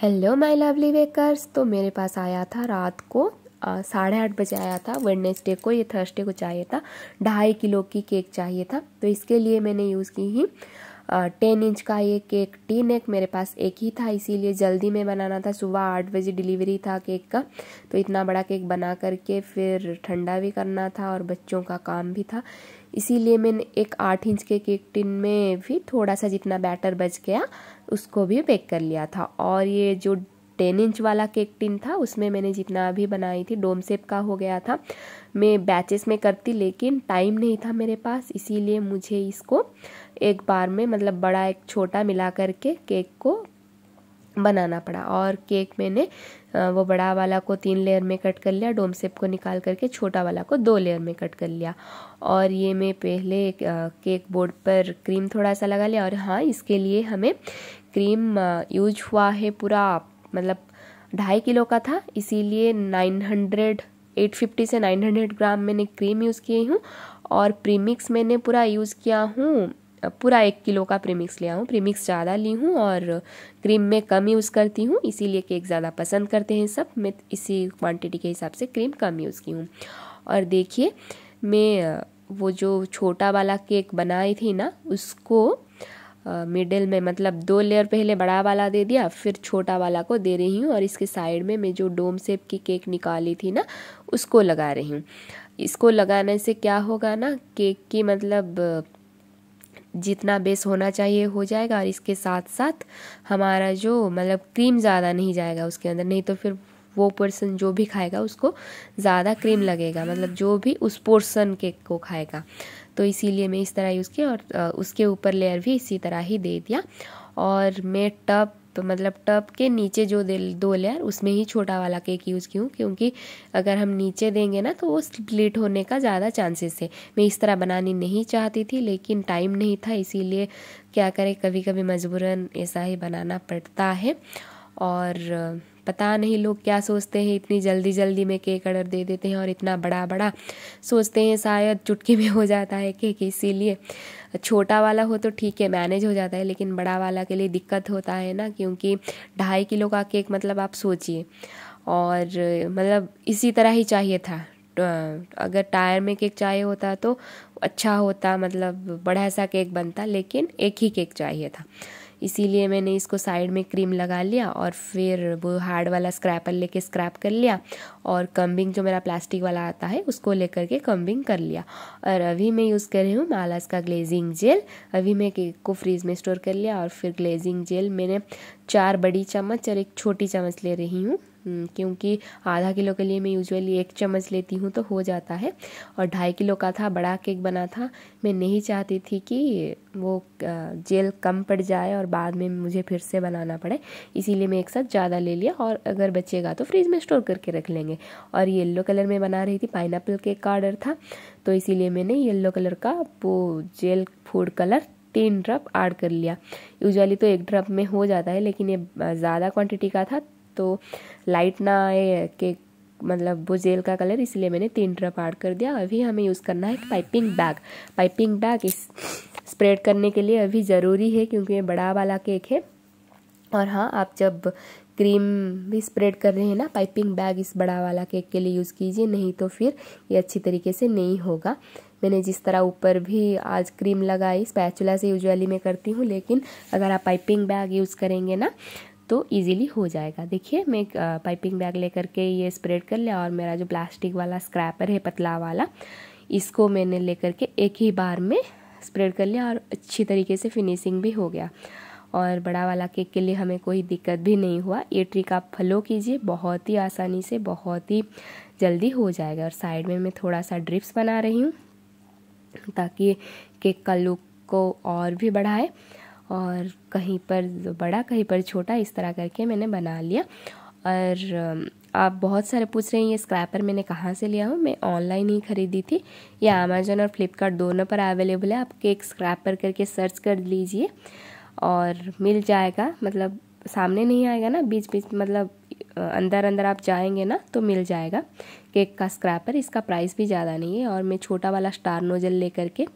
hello my lovely वेकर्स तो मेरे पास आया था रात को साढ़े आठ बजे आया था वेडनेसडे को ये थर्सडे को चाहिए था ढाई किलो की केक चाहिए था तो इसके लिए मैंने यूज़ की ही टेन इंच का ये केक टी नेक मेरे पास एक ही था इसीलिए जल्दी में बनाना था सुबह आठ बजे डिलीवरी था केक का तो इतना बड़ा केक बना करके फिर ठंडा भी करना था और बच्चों का काम भी था इसीलिए मैंने एक आठ इंच के केक टिन में भी थोड़ा सा जितना बैटर बच गया उसको भी बेक कर लिया था और ये जो टेन इंच वाला केक टिन था उसमें मैंने जितना भी बनाई थी डोम सेप का हो गया था मैं बैचेस में करती लेकिन टाइम नहीं था मेरे पास इसीलिए मुझे इसको एक बार में मतलब बड़ा एक छोटा मिला करके केक को बनाना पड़ा और केक मैंने वो बड़ा वाला को तीन लेयर में कट कर लिया डोम सेप को निकाल करके छोटा वाला को दो लेयर में कट कर लिया और ये मैं पहले केक बोर्ड पर क्रीम थोड़ा सा लगा लिया और हाँ इसके लिए हमें क्रीम यूज हुआ है पूरा मतलब ढाई किलो का था इसीलिए नाइन हंड्रेड एट फिफ्टी से नाइन हंड्रेड ग्राम मैंने क्रीम यूज़ की हूँ और प्रीमिक्स मैंने पूरा यूज़ किया हूँ पूरा एक किलो का प्रीमिक्स लिया हूँ प्रीमिक्स ज़्यादा ली हूँ और क्रीम में कम यूज़ करती हूँ इसीलिए केक ज़्यादा पसंद करते हैं सब मैं इसी क्वांटिटी के हिसाब से क्रीम कम यूज़ की हूँ और देखिए मैं वो जो छोटा वाला केक बनाई थी ना उसको मिडिल में मतलब दो लेयर पहले बड़ा वाला दे दिया फिर छोटा वाला को दे रही हूँ और इसके साइड में मैं जो डोम सेप की केक निकाली थी ना उसको लगा रही हूँ इसको लगाने से क्या होगा ना केक की मतलब जितना बेस होना चाहिए हो जाएगा और इसके साथ साथ हमारा जो मतलब क्रीम ज़्यादा नहीं जाएगा उसके अंदर नहीं तो फिर वो पर्सन जो भी खाएगा उसको ज़्यादा क्रीम लगेगा मतलब जो भी उस पोर्सन के को खाएगा तो इसीलिए मैं इस तरह यूज़ किया और उसके ऊपर लेयर भी इसी तरह ही दे दिया और मैं टब तो मतलब टब के नीचे जो दो लेयर उसमें ही छोटा वाला केक यूज़ की हूँ क्योंकि अगर हम नीचे देंगे ना तो वो स्प्लिट होने का ज़्यादा चांसेस है मैं इस तरह बनानी नहीं चाहती थी लेकिन टाइम नहीं था इसीलिए क्या करें कभी कभी मजबूरन ऐसा ही बनाना पड़ता है और पता नहीं लोग क्या सोचते हैं इतनी जल्दी जल्दी में केक ऑर्डर दे देते हैं और इतना बड़ा बड़ा सोचते हैं शायद चुटकी में हो जाता है केक इसीलिए छोटा वाला हो तो ठीक है मैनेज हो जाता है लेकिन बड़ा वाला के लिए दिक्कत होता है ना क्योंकि ढाई किलो का केक मतलब आप सोचिए और मतलब इसी तरह ही चाहिए था अगर टायर में केक चाहिए होता तो अच्छा होता मतलब बड़ा सा केक बनता लेकिन एक ही केक चाहिए था इसीलिए मैंने इसको साइड में क्रीम लगा लिया और फिर वो हार्ड वाला स्क्रैपर लेके स्क्रैप कर लिया और कम्बिंग जो मेरा प्लास्टिक वाला आता है उसको लेकर के कम्बिंग कर लिया और अभी मैं यूज़ कर रही हूँ मालास का ग्लेजिंग जेल अभी मैं केक को फ्रीज में स्टोर कर लिया और फिर ग्लेजिंग जेल मैंने चार बड़ी चम्मच और एक छोटी चम्मच ले रही हूँ हम्म, क्योंकि आधा किलो के लिए मैं यूजुअली एक चम्मच लेती हूँ तो हो जाता है और ढाई किलो का था बड़ा केक बना था मैं नहीं चाहती थी कि वो जेल कम पड़ जाए और बाद में मुझे फिर से बनाना पड़े इसीलिए मैं एक साथ ज़्यादा ले लिया और अगर बचेगा तो फ्रिज में स्टोर करके रख लेंगे और येल्लो कलर में बना रही थी पाइन केक का ऑर्डर था तो इसीलिए मैंने येल्लो कलर का वो जेल फूड कलर तीन ड्रप ऐड कर लिया यूजुअली तो एक ड्रप में हो जाता है लेकिन ये ज़्यादा क्वांटिटी का था तो लाइट ना आए केक मतलब वो जेल का कलर इसलिए मैंने तीन ड्रप आड कर दिया अभी हमें यूज़ करना है पाइपिंग बैग पाइपिंग बैग इस स्प्रेड करने के लिए अभी ज़रूरी है क्योंकि ये बड़ा वाला केक है और हाँ आप जब क्रीम भी स्प्रेड कर रहे हैं ना पाइपिंग बैग इस बड़ा वाला केक के लिए यूज़ कीजिए नहीं तो फिर ये अच्छी तरीके से नहीं होगा मैंने जिस तरह ऊपर भी आज क्रीम लगाई स्पैचुला से यूजुअली मैं करती हूँ लेकिन अगर आप पाइपिंग बैग यूज़ करेंगे ना तो इजीली हो जाएगा देखिए मैं एक पाइपिंग बैग लेकर के ये स्प्रेड कर लिया और मेरा जो प्लास्टिक वाला स्क्रैपर है पतला वाला इसको मैंने लेकर के एक ही बार में स्प्रेड कर लिया और अच्छी तरीके से फिनिशिंग भी हो गया और बड़ा वाला केक के लिए हमें कोई दिक्कत भी नहीं हुआ ये ट्रिक आप फॉलो कीजिए बहुत ही आसानी से बहुत ही जल्दी हो जाएगा और साइड में मैं थोड़ा सा ड्रिप्स बना रही हूँ ताकि केक का लुक को और भी बढ़ाए और कहीं पर बड़ा कहीं पर छोटा इस तरह करके मैंने बना लिया और आप बहुत सारे पूछ रहे हैं ये स्क्रैपर मैंने कहाँ से लिया हूँ मैं ऑनलाइन ही ख़रीदी थी ये अमेज़ोन और फ्लिपकार्ट दोनों पर अवेलेबल है आप केक स्क्रैपर करके सर्च कर लीजिए और मिल जाएगा मतलब सामने नहीं आएगा ना बीच बीच मतलब अंदर अंदर आप जाएंगे ना तो मिल जाएगा केक का स्क्रैपर इसका प्राइस भी ज़्यादा नहीं है और मैं छोटा वाला स्टार नोजल लेकर के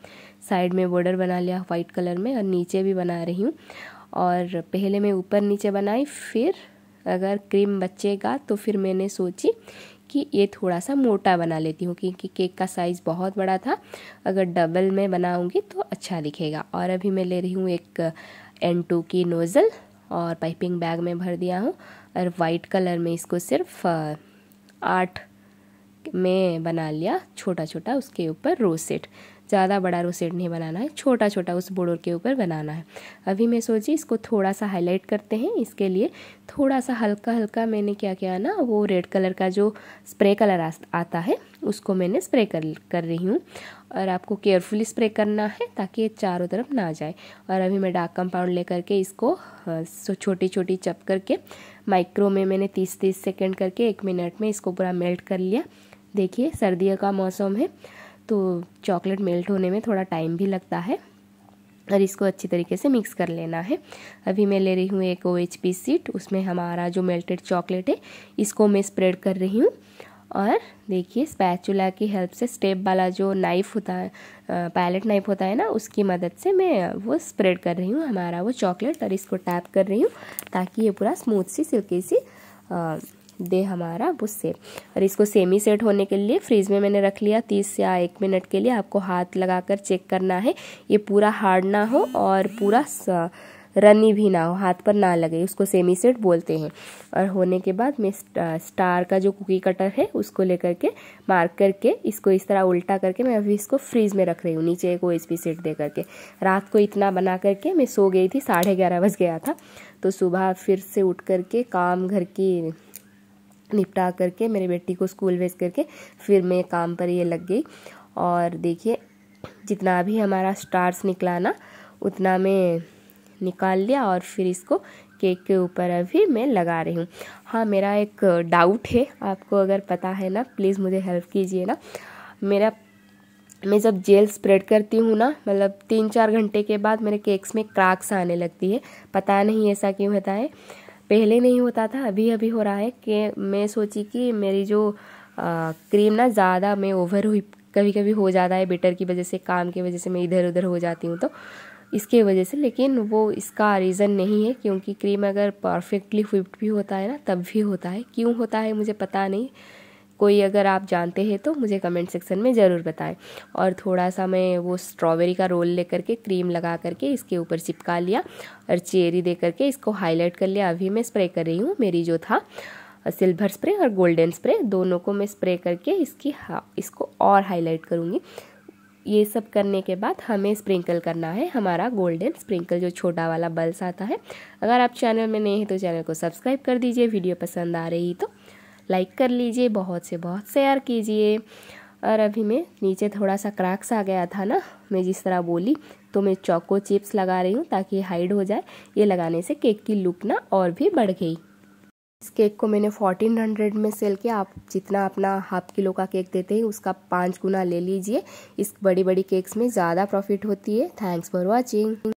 साइड में बॉर्डर बना लिया वाइट कलर में और नीचे भी बना रही हूँ और पहले मैं ऊपर नीचे बनाई फिर अगर क्रीम बचेगा तो फिर मैंने सोची कि ये थोड़ा सा मोटा बना लेती हूँ क्योंकि केक का साइज़ बहुत बड़ा था अगर डबल में बनाऊँगी तो अच्छा दिखेगा और अभी मैं ले रही हूँ एक एन टू की नोज़ल और पाइपिंग बैग में भर दिया हूँ और वाइट कलर में इसको सिर्फ आठ में बना लिया छोटा छोटा उसके ऊपर रोसेट ज़्यादा बड़ा रोसेट नहीं बनाना है छोटा छोटा उस बोर्डर के ऊपर बनाना है अभी मैं सोची इसको थोड़ा सा हाईलाइट करते हैं इसके लिए थोड़ा सा हल्का हल्का मैंने क्या किया ना वो रेड कलर का जो स्प्रे कलर आता है उसको मैंने स्प्रे कर कर रही हूँ और आपको केयरफुली स्प्रे करना है ताकि चारों तरफ ना जाए और अभी मैं डार्क कंपाउंड ले करके इसको छोटी छोटी चप करके माइक्रो में मैंने तीस तीस सेकेंड करके एक मिनट में इसको पूरा मेल्ट कर लिया देखिए सर्दियों का मौसम है तो चॉकलेट मेल्ट होने में थोड़ा टाइम भी लगता है और इसको अच्छी तरीके से मिक्स कर लेना है अभी मैं ले रही हूँ एक ओ एच पी सीट उसमें हमारा जो मेल्टेड चॉकलेट है इसको मैं स्प्रेड कर रही हूँ और देखिए स्पैचुला की हेल्प से स्टेप वाला जो नाइफ़ होता है पैलेट नाइफ होता है ना उसकी मदद से मैं वो स्प्रेड कर रही हूँ हमारा वो चॉकलेट और इसको टैप कर रही हूँ ताकि ये पूरा स्मूथ सी सिल्की सी दे हमारा वो सेप और इसको सेमी सेट होने के लिए फ्रिज में मैंने रख लिया तीस या एक मिनट के लिए आपको हाथ लगा चेक करना है ये पूरा हार्ड ना हो और पूरा रनी भी ना हो हाथ पर ना लगे उसको सेमी सेट बोलते हैं और होने के बाद मैं स्टार का जो कुकी कटर है उसको लेकर के मार्क करके इसको इस तरह उल्टा करके मैं अभी इसको फ्रीज में रख रही हूँ नीचे एक ओ सेट दे करके रात को इतना बना करके मैं सो गई थी साढ़े ग्यारह बज गया था तो सुबह फिर से उठ करके काम घर की निपटा करके मेरी बेटी को स्कूल भेज करके फिर मैं काम पर ये लग गई और देखिए जितना भी हमारा स्टार्स निकला ना उतना में निकाल लिया और फिर इसको केक के ऊपर अभी मैं लगा रही हूँ हाँ मेरा एक डाउट है आपको अगर पता है ना प्लीज़ मुझे हेल्प कीजिए ना मेरा मैं जब जेल स्प्रेड करती हूँ ना मतलब तीन चार घंटे के बाद मेरे केक्स में क्राक्स आने लगती है पता नहीं ऐसा क्यों होता है पहले नहीं होता था अभी अभी हो रहा है कि मैं सोची कि मेरी जो आ, क्रीम ना ज़्यादा मैं ओवर हुई कभी कभी हो जाता है बेटर की वजह से काम की वजह से मैं इधर उधर हो जाती हूँ तो इसके वजह से लेकिन वो इसका रीज़न नहीं है क्योंकि क्रीम अगर परफेक्टली फिफ्ट भी होता है ना तब भी होता है क्यों होता है मुझे पता नहीं कोई अगर आप जानते हैं तो मुझे कमेंट सेक्शन में ज़रूर बताएं और थोड़ा सा मैं वो स्ट्रॉबेरी का रोल ले करके क्रीम लगा करके इसके ऊपर चिपका लिया और चेरी दे करके इसको हाईलाइट कर लिया अभी मैं स्प्रे कर रही हूँ मेरी जो था सिल्वर स्प्रे और गोल्डन स्प्रे दोनों को मैं स्प्रे करके इसकी हा इसको और हाईलाइट करूँगी ये सब करने के बाद हमें स्प्रिंकल करना है हमारा गोल्डन स्प्रिंकल जो छोटा वाला बल्स आता है अगर आप चैनल में नए हैं तो चैनल को सब्सक्राइब कर दीजिए वीडियो पसंद आ रही तो लाइक कर लीजिए बहुत से बहुत शेयर कीजिए और अभी मैं नीचे थोड़ा सा क्रैक्स आ गया था ना मैं जिस तरह बोली तो मैं चौको चिप्स लगा रही हूँ ताकि हाइड हो जाए ये लगाने से केक की लुक ना और भी बढ़ गई इस केक को मैंने फोर्टीन हंड्रेड में सेल किया आप जितना अपना हाफ किलो का केक देते हैं उसका पाँच गुना ले लीजिए इस बड़ी बड़ी केक्स में ज़्यादा प्रॉफिट होती है थैंक्स फॉर वॉचिंग